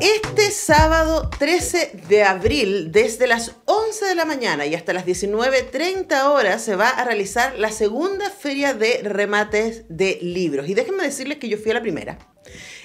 Este sábado 13 de abril, desde las 11 de la mañana y hasta las 19.30 horas, se va a realizar la segunda feria de remates de libros. Y déjenme decirles que yo fui a la primera.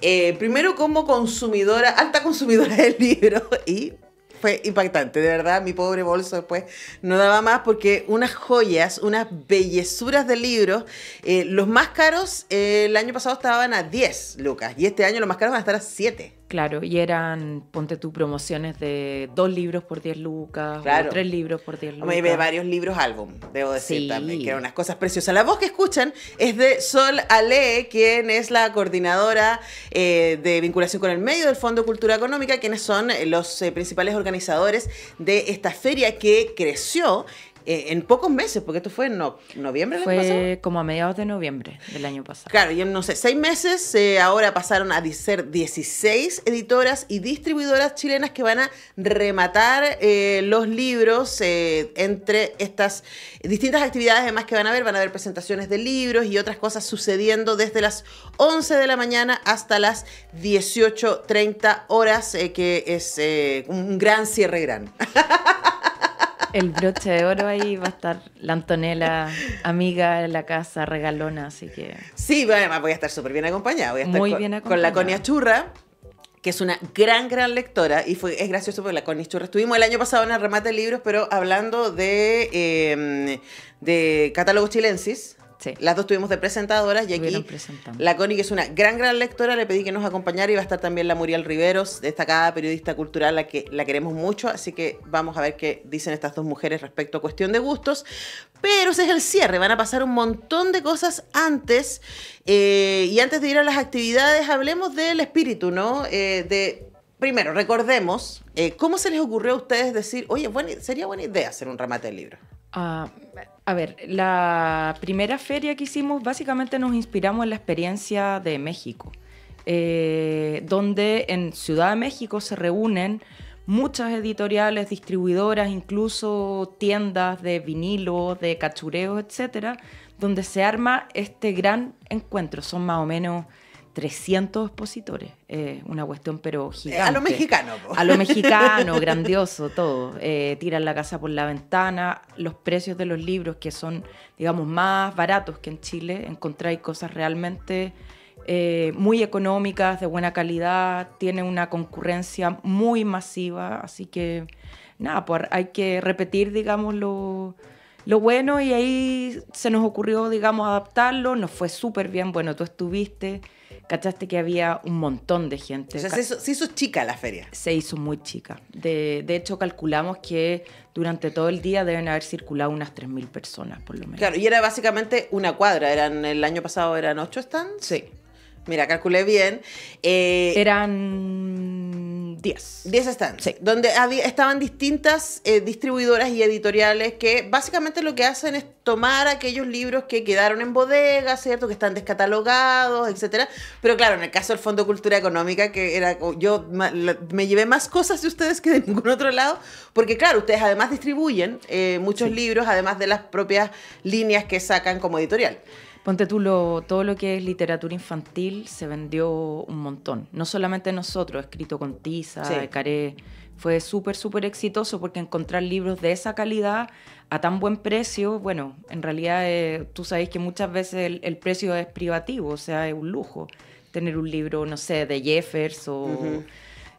Eh, primero como consumidora, alta consumidora del libro y fue impactante, de verdad, mi pobre bolso después no daba más porque unas joyas, unas bellezuras de libros, eh, los más caros eh, el año pasado estaban a 10 lucas y este año los más caros van a estar a 7. Claro, y eran, ponte tú, promociones de dos libros por 10 lucas, tres libros por 10 lucas. varios libros álbum, debo decir también, que eran unas cosas preciosas. La voz que escuchan es de Sol Ale, quien es la coordinadora eh, de vinculación con el medio del Fondo Cultura Económica, quienes son los eh, principales organizadores de esta feria que creció eh, en pocos meses, porque esto fue en noviembre del fue como a mediados de noviembre del año pasado. Claro, y en, no sé, seis meses eh, ahora pasaron a ser 16 editoras y distribuidoras chilenas que van a rematar eh, los libros entre estas distintas actividades además que van a ver. Van a haber presentaciones de libros y otras cosas sucediendo desde las 11 de la mañana hasta las 18.30 horas, que es un gran cierre gran. el broche de oro ahí va a estar la Antonella, amiga de la casa, regalona, así que... Sí, bueno, además voy a estar súper bien acompañada, voy a estar con, bien con la Conia Churra que es una gran, gran lectora, y fue, es gracioso porque la Coniachurra, estuvimos el año pasado en el remate de libros, pero hablando de, eh, de catálogos chilensis, las dos tuvimos de presentadoras y aquí la Connie, que es una gran, gran lectora, le pedí que nos acompañara y va a estar también la Muriel Riveros, destacada periodista cultural, la que la queremos mucho, así que vamos a ver qué dicen estas dos mujeres respecto a cuestión de gustos. Pero ese es el cierre, van a pasar un montón de cosas antes eh, y antes de ir a las actividades, hablemos del espíritu, ¿no? Eh, de Primero, recordemos, eh, ¿cómo se les ocurrió a ustedes decir, oye, sería buena idea hacer un remate del libro? Ah, a ver, la primera feria que hicimos básicamente nos inspiramos en la experiencia de México, eh, donde en Ciudad de México se reúnen muchas editoriales, distribuidoras, incluso tiendas de vinilo, de cachureos, etcétera, donde se arma este gran encuentro. Son más o menos 300 expositores. una cuestión, pero gigante. Eh, a lo mexicano. A lo mexicano, grandioso, todo. Eh, tiran la casa por la ventana. Los precios de los libros, que son, digamos, más baratos que en Chile, encontráis cosas realmente eh, muy económicas, de buena calidad. Tiene una concurrencia muy masiva. Así que, nada, por pues, hay que repetir, digamos, lo lo bueno y ahí se nos ocurrió, digamos, adaptarlo, nos fue súper bien, bueno, tú estuviste, cachaste que había un montón de gente. O sea, se, hizo, chica la feria. Se hizo muy chica. De, hecho, calculamos que durante todo el día deben haber circulado unas 3.000 personas, por lo menos. Claro, y era básicamente una cuadra. Eran El año pasado eran ocho stands. Sí. Mira, calculé bien. Eh, eran 10. 10 están, Sí. Donde había, estaban distintas eh, distribuidoras y editoriales que básicamente lo que hacen es tomar aquellos libros que quedaron en bodega, ¿cierto? Que están descatalogados, etcétera. Pero claro, en el caso del Fondo Cultura Económica, que era yo me llevé más cosas de ustedes que de ningún otro lado, porque claro, ustedes además distribuyen eh, muchos libros, además de las propias líneas que sacan como editorial. Ponte tú, todo lo que es literatura infantil se vendió un montón. No solamente nosotros, escrito con tiza, caré. Fue súper, súper exitoso porque encontrar libros de esa calidad a tan buen precio, bueno, en realidad eh, tú sabes que muchas veces el, precio es privativo, o sea, es un lujo tener un libro, no sé, de Jeffers o...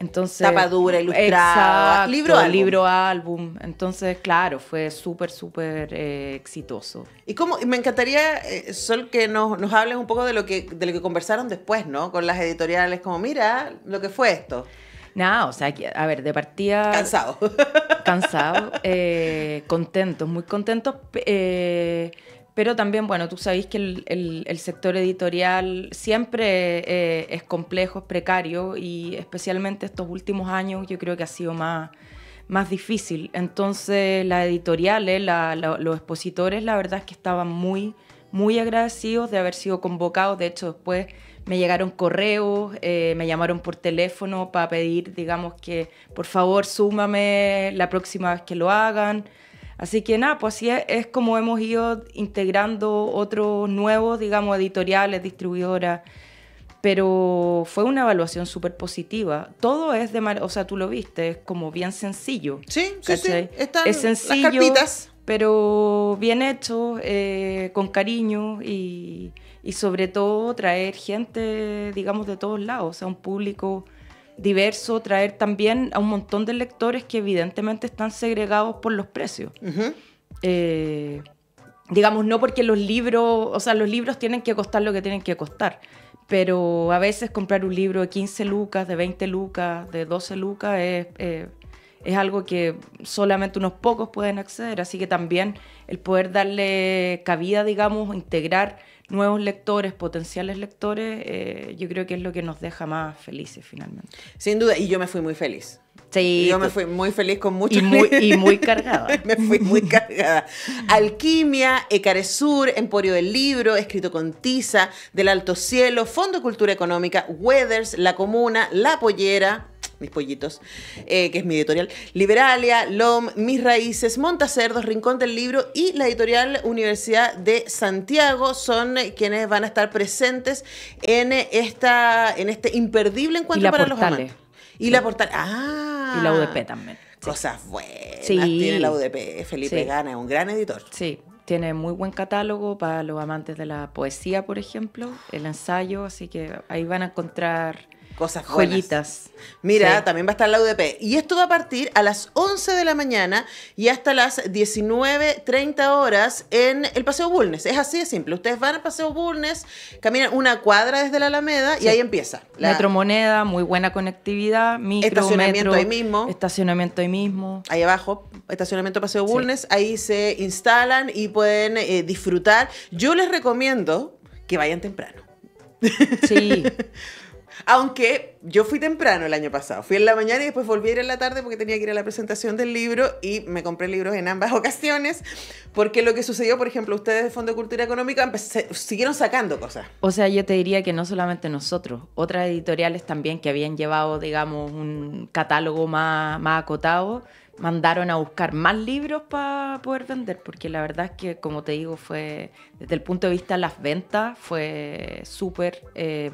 Entonces, Tapadura, ilustrada, libro, álbum. libro, álbum. Entonces, claro, fue súper, súper eh, exitoso. Y como me encantaría, eh, Sol, que nos, nos, hables un poco de lo, que, de lo que conversaron después, ¿no? Con las editoriales, como mira lo que fue esto. Nada, o sea, a ver, de partida... Cansado. Cansado, contento, eh, contentos, muy contentos pero también, bueno, tú sabéis que el, el, sector editorial siempre eh, es complejo, es precario y especialmente estos últimos años yo creo que ha sido más, más difícil. Entonces las editoriales, los expositores, la verdad es que estaban muy, muy agradecidos de haber sido convocados. De hecho, después me llegaron correos, eh, me llamaron por teléfono para pedir, digamos que, por favor, súmame la próxima vez que lo hagan. Así que nada, pues así es, como hemos ido integrando otros nuevos, digamos, editoriales, distribuidoras pero fue una evaluación súper positiva. Todo es de, mar o sea, tú lo viste, es como bien sencillo. Sí, sí, sí. es sencillo, pero bien hecho, eh, con cariño y, y sobre todo traer gente, digamos, de todos lados, o sea, un público diverso, traer también a un montón de lectores que evidentemente están segregados por los precios. Eh, digamos, no porque los libros, o sea, los libros tienen que costar lo que tienen que costar, pero a veces comprar un libro de 15 lucas, de 20 lucas, de 12 lucas es... Eh, es algo que solamente unos pocos pueden acceder, así que también el poder darle cabida, digamos, integrar nuevos lectores, potenciales lectores, eh, yo creo que es lo que nos deja más felices finalmente. Sin duda, y yo me fui muy feliz. Sí, yo me fui muy feliz con mucho. Y muy, y muy cargada. me fui muy cargada. Alquimia, Ecaresur, Emporio del Libro, Escrito con Tiza, Del Alto Cielo, Fondo Cultura Económica, Weathers, La Comuna, La Pollera, mis pollitos, eh, que es mi editorial, Liberalia, LOM, Mis Raíces, Cerdos, Rincón del Libro y la editorial Universidad de Santiago son quienes van a estar presentes en, esta, en este imperdible encuentro para los amantes. Y la portal. Ah. Y la UDP también. Cosas buenas tiene la UDP. Felipe Gana es un gran editor. Sí, tiene muy buen catálogo para los amantes de la poesía, por ejemplo, el ensayo, así que ahí van a encontrar Cosas joyitas. Mira, también va a estar la UDP. Y esto va a partir a las 11 de la mañana y hasta las 19.30 horas en el Paseo Bulnes. Es así de simple. Ustedes van al Paseo Bulnes, caminan una cuadra desde la Alameda y ahí empieza. Metromoneda, muy buena conectividad, micro, Estacionamiento ahí mismo. Estacionamiento ahí mismo. Ahí abajo, estacionamiento Paseo Bulnes. Ahí se instalan y pueden eh, disfrutar. Yo les recomiendo que vayan temprano. Sí. Aunque yo fui temprano el año pasado. Fui en la mañana y después volví a ir en la tarde porque tenía que ir a la presentación del libro y me compré libros en ambas ocasiones. Porque lo que sucedió, por ejemplo, ustedes de Fondo de Cultura Económica siguieron sacando cosas. O sea, yo te diría que no solamente nosotros, otras editoriales también que habían llevado, digamos, un catálogo más, más acotado mandaron a buscar más libros para poder vender, porque la verdad es que, como te digo, fue, desde el punto de vista de las ventas, fue súper eh,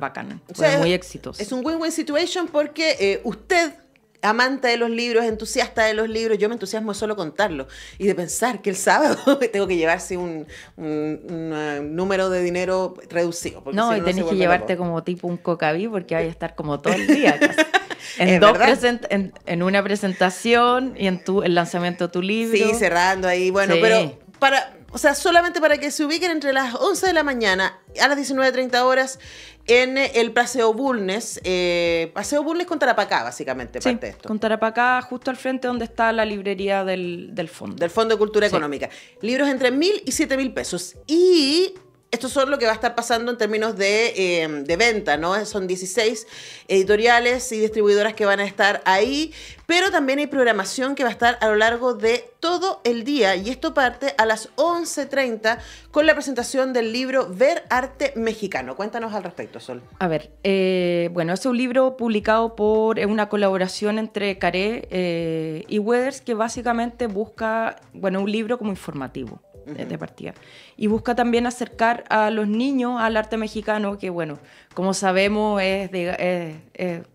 fue muy exitoso. Es un win-win situation porque eh, usted amante de los libros, entusiasta de los libros, yo me entusiasmo solo contarlo. Y de pensar que el sábado tengo que llevarse un, un, eh, número de dinero reducido. No, y tenés que llevarte como tipo un cocabí porque vaya a estar como todo el día. en, en, una presentación y en tu, el lanzamiento de tu libro. Sí, cerrando ahí. Bueno, pero para, o sea, solamente para que se ubiquen entre las 11 de la mañana a las 19.30 horas en el Paseo Bulnes. Eh, Paseo Bulnes con Tarapacá, básicamente, parte de esto. con Tarapacá, justo al frente donde está la librería del, Fondo. Del Fondo de Cultura Económica. Libros entre mil y siete mil pesos. Y esto es lo que va a estar pasando en términos de, eh, venta, ¿no? Son 16 editoriales y distribuidoras que van a estar ahí, pero también hay programación que va a estar a lo largo de todo el día y esto parte a las 11.30 con la presentación del libro Ver Arte Mexicano. Cuéntanos al respecto, Sol. A ver, eh, bueno, es un libro publicado por eh, una colaboración entre Caré y Weathers que básicamente busca, bueno, un libro como informativo de partida. Y busca también acercar a los niños al arte mexicano, que bueno, como sabemos es,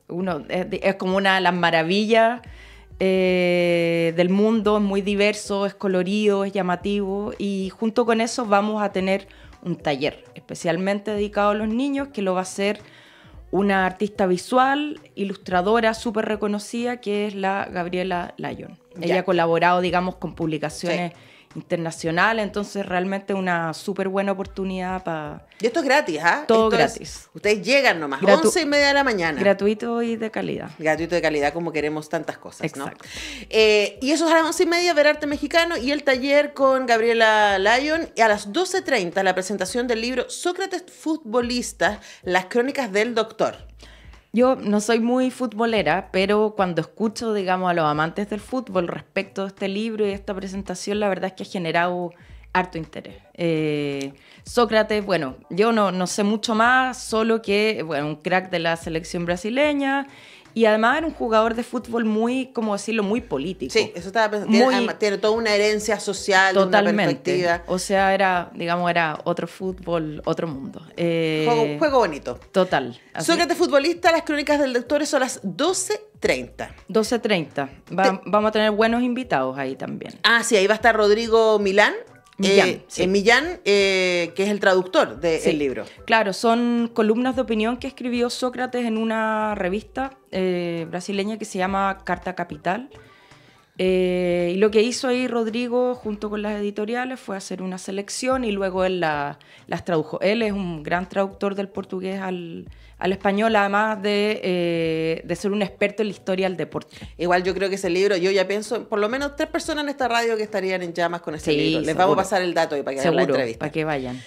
uno, es como una de las maravillas eh, del mundo, es muy diverso, es colorido, es llamativo y junto con eso vamos a tener un taller especialmente dedicado a los niños que lo va a hacer una artista visual, ilustradora súper reconocida que es la Gabriela Layón. Ella ha colaborado, digamos, con publicaciones internacional, entonces realmente una súper buena oportunidad para... Y esto es gratis, ¿ah? Todo gratis. ustedes llegan nomás, Gratu 11 y media de la mañana. Gratuito y de calidad. Gratuito y de calidad, como queremos tantas cosas, ¿no? Eh, y eso es a las 11 y media, ver arte mexicano y el taller con Gabriela Lyon. Y a las 12.30 la presentación del libro Sócrates Futbolista, las crónicas del doctor. Yo no soy muy futbolera, pero cuando escucho, digamos, a los amantes del fútbol respecto a este libro y esta presentación, la verdad es que ha generado harto interés. Eh, Sócrates, bueno, yo no, no sé mucho más, solo que, bueno, un crack de la selección brasileña y además era un jugador de fútbol muy, como decirlo, muy político. Sí, eso estaba pensando. Tiene, toda una herencia social, totalmente. O sea, era, digamos, era otro fútbol, otro mundo. Eh, juego, bonito. Total. Sócrates Futbolista, las crónicas del doctor son las 12.30. 12.30. vamos a tener buenos invitados ahí también. Ah, sí, ahí va a estar Rodrigo Milán eh, Millán, eh, eh, que es el traductor del de libro. Claro, son columnas de opinión que escribió Sócrates en una revista brasileña que se llama Carta Capital. Eh, y lo que hizo ahí Rodrigo junto con las editoriales fue hacer una selección y luego él las tradujo. Él es un gran traductor del portugués al, español, además eh, de, ser un experto en la historia del deporte. Igual yo creo que ese libro, yo ya pienso, por lo menos tres personas en esta radio que estarían en llamas con ese libro. Les vamos a pasar el dato y para que hagan la entrevista. Para que vayan.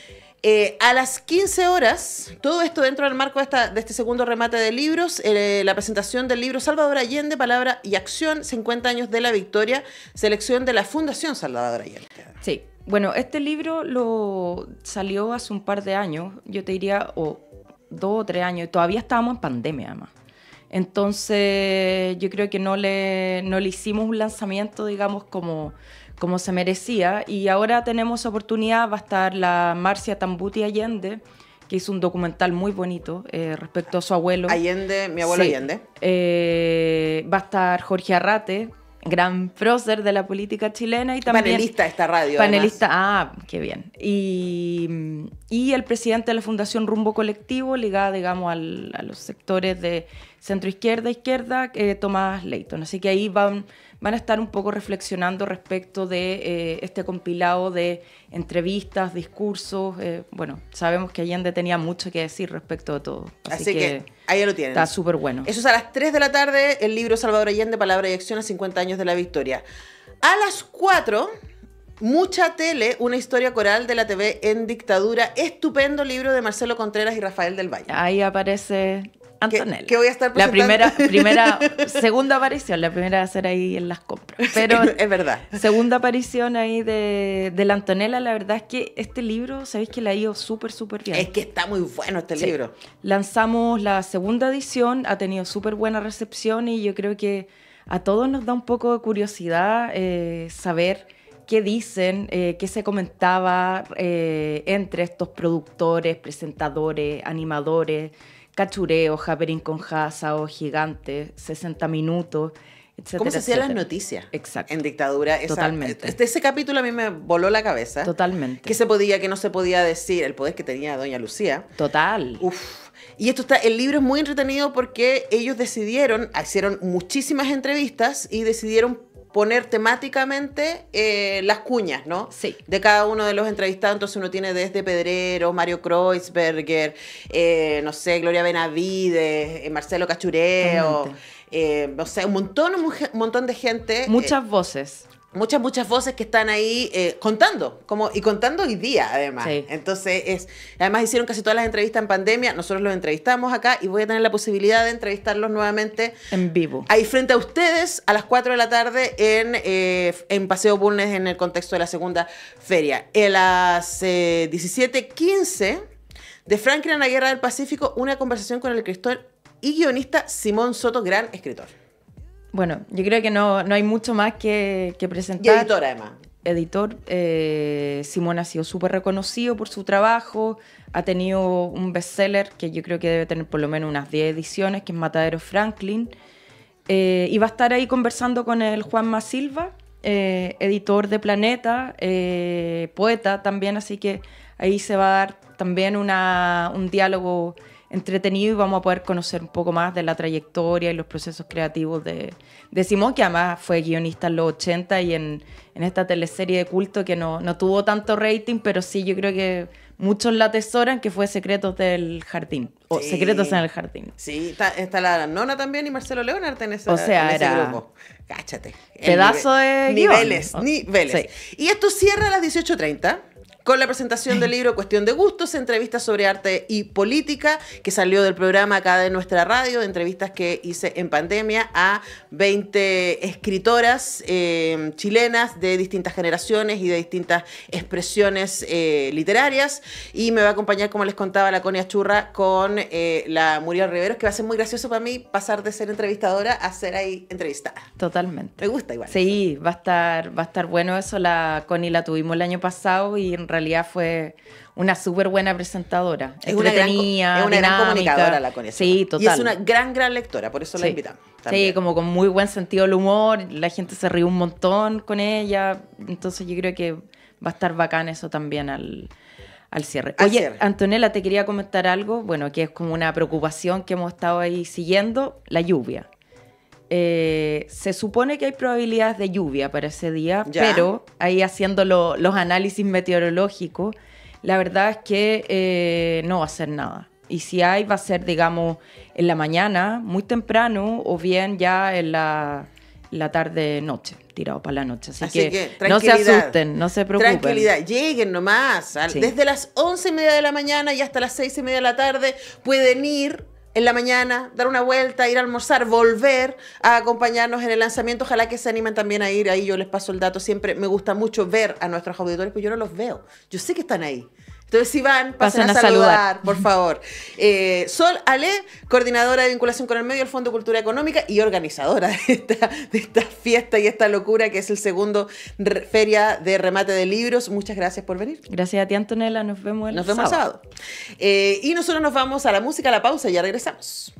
Eh, a las 15 horas, todo esto dentro del marco de, este segundo remate de libros, eh, la presentación del libro Salvador Allende, Palabra y Acción, 50 años de la victoria, selección de la Fundación Salvador Allende. Sí, bueno, este libro lo salió hace un par de años, yo te diría, o dos o tres años, todavía estábamos en pandemia además. Entonces, yo creo que no le hicimos un lanzamiento, digamos, como como se merecía. Y ahora tenemos oportunidad, va a estar la Marcia Tambuti Allende, que hizo un documental muy bonito eh, respecto a su abuelo. Allende, mi abuelo Allende. Eh, va a estar Jorge Arrate, gran prócer de la política chilena y también... Panelista de esta radio. Panelista, ah, qué bien. Y, el presidente de la Fundación Rumbo Colectivo, ligada, digamos, a los sectores de centro izquierda, izquierda, eh, Tomás Leighton. Así que ahí van van a estar un poco reflexionando respecto de eh, este compilado de entrevistas, discursos. Eh, bueno, sabemos que Allende tenía mucho que decir respecto de todo. Así, que, ahí lo tienen. Está súper bueno. Eso es a las 3 de la tarde, el libro Salvador Allende, Palabra y Acción a 50 años de la victoria. A las 4... Mucha tele, una historia coral de la TV en dictadura. Estupendo libro de Marcelo Contreras y Rafael del Valle. Ahí aparece Antonella. Que, voy a estar La primera, primera, segunda aparición, la primera va a ser ahí en las compras. Pero es verdad. Segunda aparición ahí de, la Antonella, la verdad es que este libro, sabéis que la ha ido súper, súper bien. Es que está muy bueno este libro. Lanzamos la segunda edición, ha tenido súper buena recepción y yo creo que a todos nos da un poco de curiosidad eh, saber qué dicen, eh, qué se comentaba eh, entre estos productores, presentadores, animadores. Cachureo, Happening con o Gigante, 60 Minutos, etcétera. ¿Cómo se hacían las noticias? Exacto. En dictadura. Totalmente. Este, ese capítulo a mí me voló la cabeza. Totalmente. ¿Qué se podía, qué no se podía decir? El poder que tenía Doña Lucía. Total. Uf. Y esto está, el libro es muy entretenido porque ellos decidieron, hicieron muchísimas entrevistas y decidieron poner temáticamente eh, las cuñas, ¿no? Sí. De cada uno de los entrevistados, entonces uno tiene desde Pedrero, Mario Kreuzberger, eh, no sé, Gloria Benavides, eh, Marcelo Cachureo, no sea, un montón, un montón de gente. Muchas voces muchas, muchas voces que están ahí eh, contando, como, y contando hoy día, además. Entonces, es, además hicieron casi todas las entrevistas en pandemia, nosotros los entrevistamos acá y voy a tener la posibilidad de entrevistarlos nuevamente. En vivo. Ahí frente a ustedes a las 4 de la tarde en, eh, en Paseo Bulnes en el contexto de la segunda feria. A las 17.15 eh, de Franklin en la Guerra del Pacífico, una conversación con el escritor y guionista Simón Soto, gran escritor. Bueno, yo creo que no, hay mucho más que, presentar. editor, además. Editor. Eh, Simón ha sido súper reconocido por su trabajo. Ha tenido un bestseller que yo creo que debe tener por lo menos unas 10 ediciones, que es Matadero Franklin. Eh, y va a estar ahí conversando con el Juanma Silva, eh, editor de Planeta, poeta también, así que ahí se va a dar también una, un diálogo entretenido y vamos a poder conocer un poco más de la trayectoria y los procesos creativos de, Simón, que además fue guionista en los 80 y en, en esta teleserie de culto que no, no, tuvo tanto rating, pero sí yo creo que muchos la atesoran, que fue Secretos del Jardín, o Secretos en el Jardín. Sí, está, la Nona también y Marcelo Leonard en ese, o sea, era... grupo. Cáchate. Pedazo de... Niveles, niveles. Y esto cierra a las 18.30 con la presentación del libro Cuestión de Gustos, entrevistas sobre arte y política, que salió del programa acá de nuestra radio, de entrevistas que hice en pandemia a 20 escritoras eh, chilenas de distintas generaciones y de distintas expresiones eh, literarias. Y me va a acompañar, como les contaba, la Conia Churra con eh, la Muriel Riveros, que va a ser muy gracioso para mí pasar de ser entrevistadora a ser ahí entrevistada. Totalmente. Me gusta igual. Sí, va a estar, va a estar bueno eso. La Connie la tuvimos el año pasado y en realidad realidad fue una súper buena presentadora. Es una gran, es gran comunicadora la Connie. Sí, total. Y es una gran, gran lectora, por eso la invitamos. Sí, como con muy buen sentido del humor, la gente se rió un montón con ella, entonces yo creo que va a estar bacán eso también al, cierre. Oye, cierre. Antonella, te quería comentar algo, bueno, que es como una preocupación que hemos estado ahí siguiendo, la lluvia. Eh, se supone que hay probabilidades de lluvia para ese día, pero ahí haciendo los análisis meteorológicos, la verdad es que eh, no va a ser nada. Y si hay, va a ser, digamos, en la mañana, muy temprano, o bien ya en la, tarde-noche, tirado para la noche. Así, que, no se asusten, no se preocupen. Tranquilidad, lleguen nomás. Desde las once y media de la mañana y hasta las seis y media de la tarde pueden ir en la mañana, dar una vuelta, ir a almorzar, volver a acompañarnos en el lanzamiento. Ojalá que se animen también a ir. Ahí yo les paso el dato. Siempre me gusta mucho ver a nuestros auditores, pues yo no los veo. Yo sé que están ahí. Entonces, Iván, pasen, a, saludar, por favor. Eh, Sol Ale, coordinadora de vinculación con el medio del Fondo de Cultura Económica y organizadora de esta, fiesta y esta locura que es el segundo Feria de Remate de Libros. Muchas gracias por venir. Gracias a ti, Antonella. Nos vemos el nos sábado. Nos vemos el sábado. Eh, y nosotros nos vamos a la música, a la pausa, y ya regresamos.